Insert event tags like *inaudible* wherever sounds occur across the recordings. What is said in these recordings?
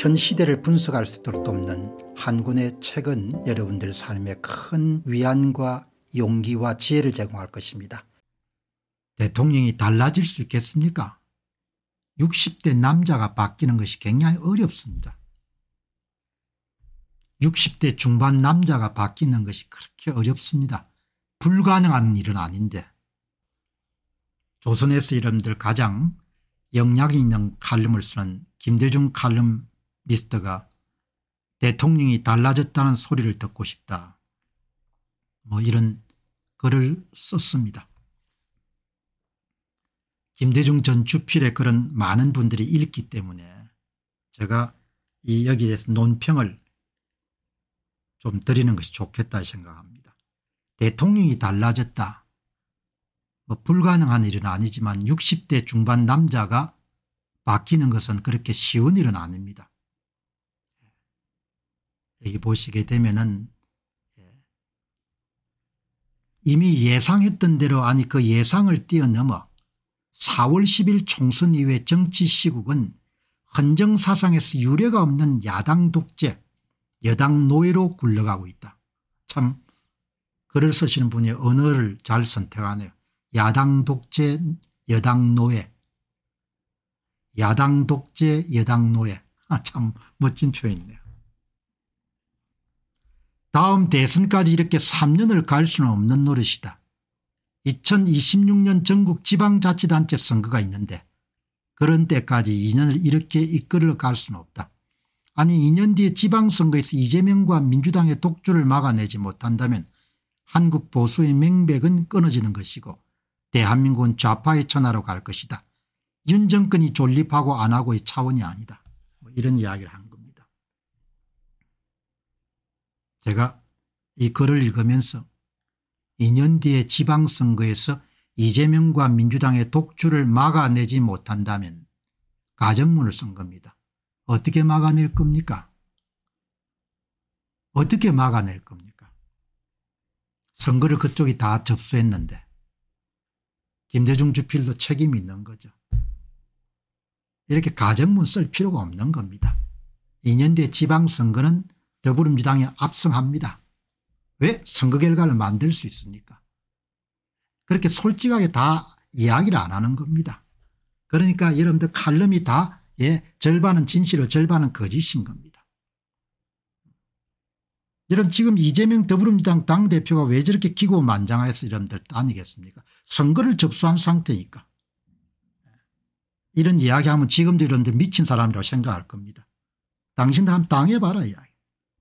현 시대를 분석할 수 있도록 돕는 한군의 책은 여러분들 삶에 큰 위안과 용기와 지혜를 제공할 것입니다. 대통령이 달라질 수 있겠습니까? 60대 남자가 바뀌는 것이 굉장히 어렵습니다. 60대 중반 남자가 바뀌는 것이 그렇게 어렵습니다. 불가능한 일은 아닌데 조선에서 이름들 가장 영향이 있는 칼럼을 쓰는 김대중 칼럼 리스터가 대통령이 달라졌다는 소리를 듣고 싶다. 뭐 이런 글을 썼습니다. 김대중 전 주필의 글은 많은 분들이 읽기 때문에 제가 이 여기에 서 논평을 좀 드리는 것이 좋겠다 생각합니다. 대통령이 달라졌다. 뭐 불가능한 일은 아니지만 60대 중반 남자가 바뀌는 것은 그렇게 쉬운 일은 아닙니다. 여기 보시게 되면은 예. 이미 예상했던 대로 아니 그 예상을 뛰어넘어 4월 10일 총선 이후의 정치 시국은 헌정사상에서 유례가 없는 야당 독재 여당 노예로 굴러가고 있다. 참 글을 쓰시는 분이 언어를 잘 선택하네요. 야당 독재 여당 노예 야당 독재 여당 노예 아, 참 멋진 표현이네요. 다음 대선까지 이렇게 3년을 갈 수는 없는 노릇이다. 2026년 전국 지방자치단체 선거가 있는데 그런 때까지 2년을 이렇게 이끌어 갈 수는 없다. 아니 2년 뒤에 지방선거에서 이재명과 민주당의 독주를 막아내지 못한다면 한국 보수의 맹백은 끊어지는 것이고 대한민국은 좌파의 천하로 갈 것이다. 윤 정권이 존립하고 안 하고의 차원이 아니다. 뭐 이런 이야기를 한 제가 이 글을 읽으면서 2년 뒤에 지방선거에서 이재명과 민주당의 독주를 막아내지 못한다면 가정문을 쓴 겁니다. 어떻게 막아낼 겁니까? 어떻게 막아낼 겁니까? 선거를 그쪽이 다 접수했는데 김대중 주필도 책임이 있는 거죠. 이렇게 가정문 쓸 필요가 없는 겁니다. 2년 뒤에 지방선거는 더불어민주당이 압승합니다. 왜 선거 결과를 만들 수 있습니까 그렇게 솔직하게 다 이야기를 안 하는 겁니다. 그러니까 여러분들 칼럼이 다 예, 절반은 진실이 절반은 거짓인 겁니다. 여러분 지금 이재명 더불어민주당 당대표가 왜 저렇게 기고만장하였어 여러분들 아니겠습니까 선거를 접수한 상태니까. 이런 이야기하면 지금도 이런데 미친 사람이라고 생각할 겁니다. 당신들 한번 당해봐라 이야기.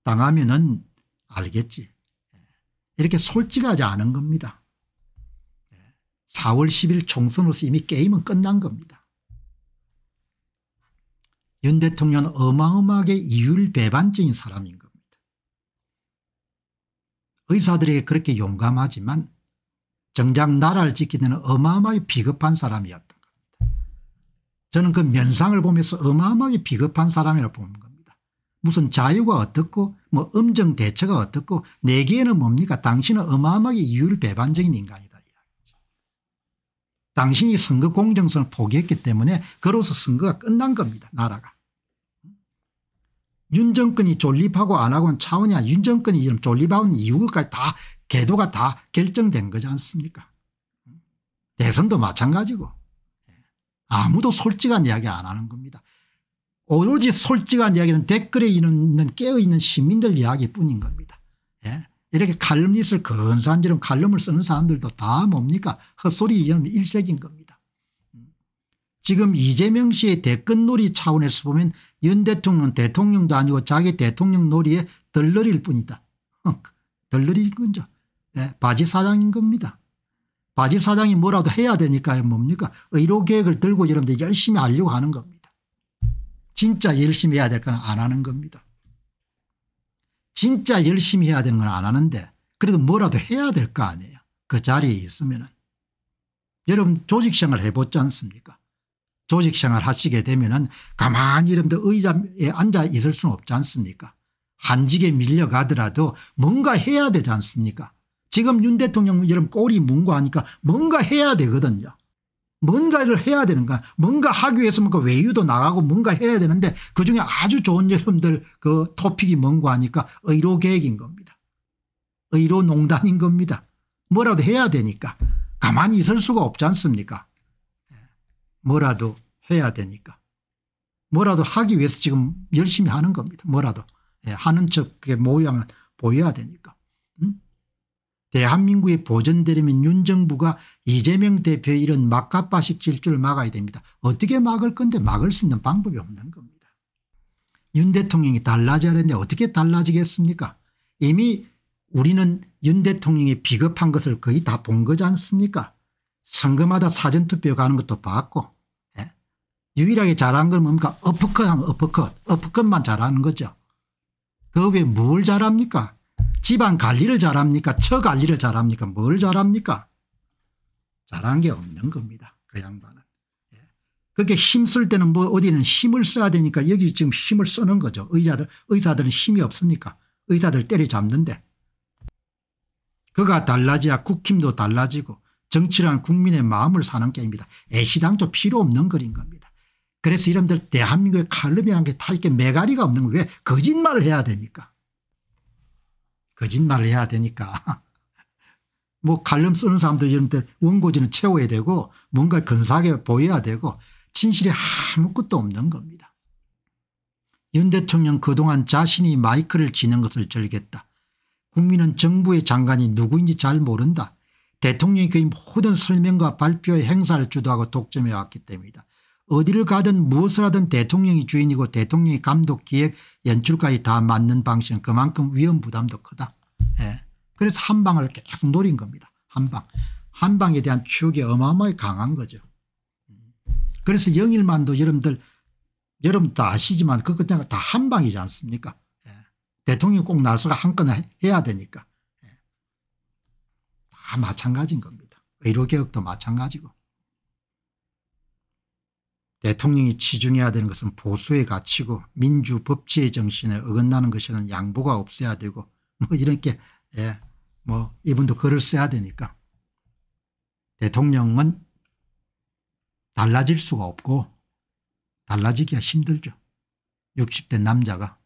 당하면은 알겠지. 이렇게 솔직하지 않은 겁니다. 4월 10일 총선으로서 이미 게임은 끝난 겁니다. 윤 대통령은 어마어마하게 이율배반적인 사람인 겁니다. 의사들에게 그렇게 용감하지만 정작 나라를 지키는 어마어마하게 비겁한 사람이었던 겁니다. 저는 그 면상을 보면서 어마어마하게 비겁한 사람이라고 봅니다 무슨 자유가 어떻고 뭐 음정 대처가 어떻고 내기에는 뭡니까 당신은 어마어마하게 이율 배반적인 인간이다. 당신이 선거 공정성을 포기했기 때문에 그로서 선거가 끝난 겁니다. 나라가. 윤정권이 존립하고 안 하고는 차원이야. 윤정권이 이런 존립하는 이유까지 다 궤도가 다 결정된 거지 않습니까 대선도 마찬가지고 예. 아무도 솔직한 이야기 안 하는 겁니다. 오로지 솔직한 이야기는 댓글에 있는 깨어있는 시민들 이야기뿐인 겁니다. 예. 이렇게 칼럼닛을 건사한처럼 칼럼을 쓰는 사람들도 다 뭡니까 헛소리 일색인 겁니다. 지금 이재명 씨의 대권놀이 차원에서 보면 윤 대통령은 대통령도 아니고 자기 대통령 놀이에 덜러릴 뿐이다. 덜러릴 건죠. 예, 바지 사장인 겁니다. 바지 사장이 뭐라도 해야 되니까 뭡니까 의료계획을 들고 이런데 열심히 하려고 하는 겁니다. 진짜 열심히 해야 될 건 안 하는 겁니다. 진짜 열심히 해야 되는 건 안 하는데 그래도 뭐라도 해야 될 거 아니에요. 그 자리에 있으면 여러분 조직생활 해보지 않습니까 조직생활 하시게 되면 은 가만히 이러면 의자에 앉아 있을 수는 없지 않습니까 한직에 밀려가더라도 뭔가 해야 되지 않습니까 지금 윤 대통령 여러분 꼬리 문고 하니까 뭔가 해야 되거든요. 뭔가를 해야 되는가 뭔가 하기 위해서 뭔가 외유도 나가고 뭔가 해야 되는데 그중에 아주 좋은 *laughs* 여러분들 그 토픽이 뭔가 하니까 의료계획인 겁니다. 의료농단인 겁니다. 뭐라도 해야 되니까 가만히 있을 수가 없지 않습니까 뭐라도 해야 되니까 뭐라도 하기 위해서 지금 열심히 하는 겁니다. 뭐라도 예, 하는 척의 모양을 보여야 되니까 음? 대한민국의보전되려면윤 정부가 이재명 대표의 이런 막가빠식 질주를 막아야 됩니다. 어떻게 막을 건데 막을 수 있는 방법이 없는 겁니다. 윤 대통령이 달라지야는데 어떻게 달라지겠습니까 이미 우리는 윤 대통령이 비겁한 것을 거의 다 본 거지 않습니까 선거마다 사전투표 가는 것도 봤고 예? 유일하게 잘한 건 뭡니까 어퍼컷 하면 어퍼컷 어퍼컷만 잘하는 거죠. 그 외에 뭘 잘합니까 지방 관리를 잘합니까 처 관리를 잘합니까 뭘 잘합니까 잘한 게 없는 겁니다. 그 양반은. 예. 그렇게 힘 쓸 때는 뭐 어디는 힘을 써야 되니까 여기 지금 힘을 쓰는 거죠. 의사들, 의사들은 힘이 없으니까 의사들 때려잡는데. 그가 달라지야 국힘도 달라지고 정치란 국민의 마음을 사는 게임입니다. 애시당초 필요 없는 거인 겁니다. 그래서 이런들 대한민국의 칼럼이라는 게 다 이렇게 매가리가 없는 거왜 거짓말을 해야 되니까. 거짓말을 해야 되니까 *laughs* 뭐 칼럼 쓰는 사람들 이런 데 원고지는 채워야 되고 뭔가 근사하게 보여야 되고 진실이 아무것도 없는 겁니다. 윤 대통령 그동안 자신이 마이크를 쥐는 것을 즐겼다. 국민은 정부의 장관이 누구인지 잘 모른다. 대통령이 거의 그 모든 설명과 발표의 행사를 주도하고 독점해 왔기 때문이다. 어디를 가든 무엇을 하든 대통령이 주인이고 대통령이 감독 기획 연출까지 다 맞는 방식은 그만큼 위험 부담도 크다. 예. 그래서 한방을 계속 노린 겁니다. 한방. 한방에 대한 추억이 어마어마하게 강한 거죠. 그래서 영일만도 여러분들 여러분 다 아시지만 그것 그다 한방이지 않습니까 예. 대통령 꼭 나서가 한 건 해야 되니까 예. 다 마찬가지인 겁니다. 의료개혁도 마찬가지고 대통령이 치중해야 되는 것은 보수의 가치고 민주 법치의 정신에 어긋나는 것에는 양보가 없어야 되고 뭐 이렇게 예. 뭐 이분도 글을 써야 되니까 대통령은 달라질 수가 없고 달라지기가 힘들죠. 60대 남자가.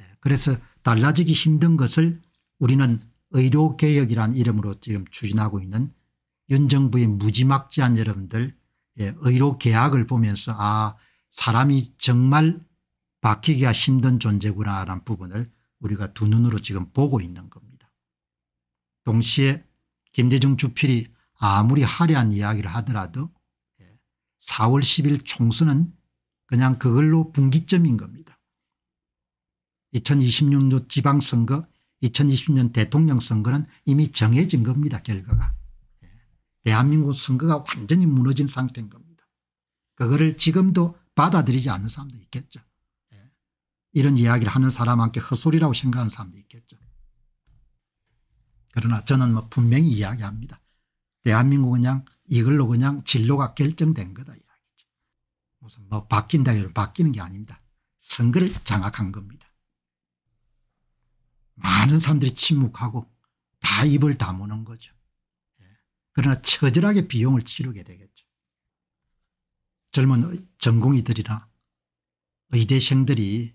예. 그래서 달라지기 힘든 것을 우리는 의료개혁이란 이름으로 지금 추진하고 있는 윤 정부의 무지막지한 여러분들 예. 의료개혁을 보면서 아 사람이 정말 바뀌기가 힘든 존재구나라는 부분을 우리가 두 눈으로 지금 보고 있는 겁니다. 동시에 김대중 주필이 아무리 화려한 이야기를 하더라도 4월 예, 10일 총선은 그냥 그걸로 분기점인 겁니다. 2026년 지방선거 2020년 대통령 선거는 이미 정해진 겁니다 결과가. 예, 대한민국 선거가 완전히 무너진 상태인 겁니다. 그거를 지금도 받아들이지 않는 사람도 있겠죠. 예, 이런 이야기를 하는 사람한테 헛소리라고 생각하는 사람도 있겠죠. 그러나 저는 뭐 분명히 이야기합니다. 대한민국은 그냥 이걸로 그냥 진로가 결정된 거다 이야기죠. 무슨 뭐 바뀐다 해서 바뀌는 게 아닙니다. 선거를 장악한 겁니다. 많은 사람들이 침묵하고 다 입을 다무는 거죠. 예. 그러나 처절하게 비용을 치르게 되겠죠. 젊은 전공의들이나 의대생들이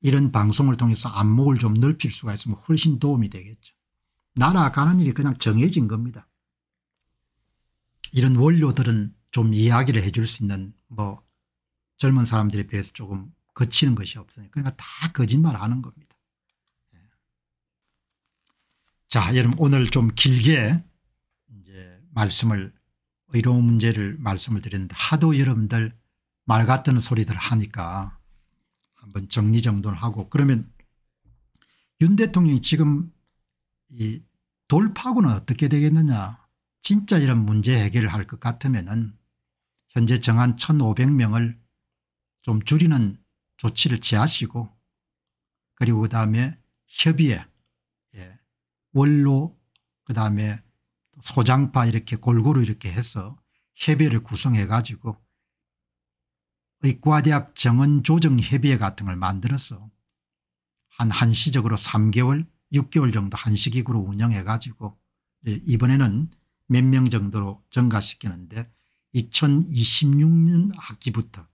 이런 방송을 통해서 안목을 좀 넓힐 수가 있으면 훨씬 도움이 되겠죠. 날아가는 일이 그냥 정해진 겁니다. 이런 원료들은 좀 이야기를 해줄 수 있는 뭐 젊은 사람들에 비해서 조금 거치는 것이 없으니 그러니까 다 거짓말 하는 겁니다. 예. 자 여러분 오늘 좀 길게 이제 말씀을 의로운 문제를 말씀을 드렸는데 하도 여러분들 말 같은 소리들 하니까 한번 정리정돈하고 그러면 윤 대통령이 지금 이 돌파구는 어떻게 되겠느냐 진짜 이런 문제 해결을 할 것 같으면 은 현재 정한 1500명을 좀 줄이는 조치를 취하시고 그리고 그 다음에 협의회 예. 원로 그 다음에 소장파 이렇게 골고루 이렇게 해서 협의를 구성해 가지고 의과대학 정원 조정 협의회 같은 걸 만들어서 한 한시적으로 3개월 6개월 정도 한식익구로 운영해 가지고 이번에는 몇 명 정도로 증가시키는데 2026년 학기부터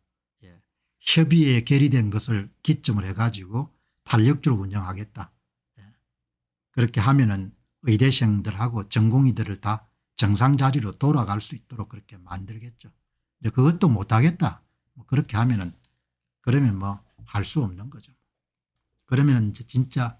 예, 협의에 결의된 것을 기점을 해가지고 탄력적으로 운영하겠다. 예, 그렇게 하면은 의대생들하고 전공의들을 다 정상 자리로 돌아갈 수 있도록 그렇게 만들겠죠. 이제 그것도 못하겠다. 뭐 그렇게 하면은 그러면 뭐 할 수 없는 거죠. 그러면 이제 진짜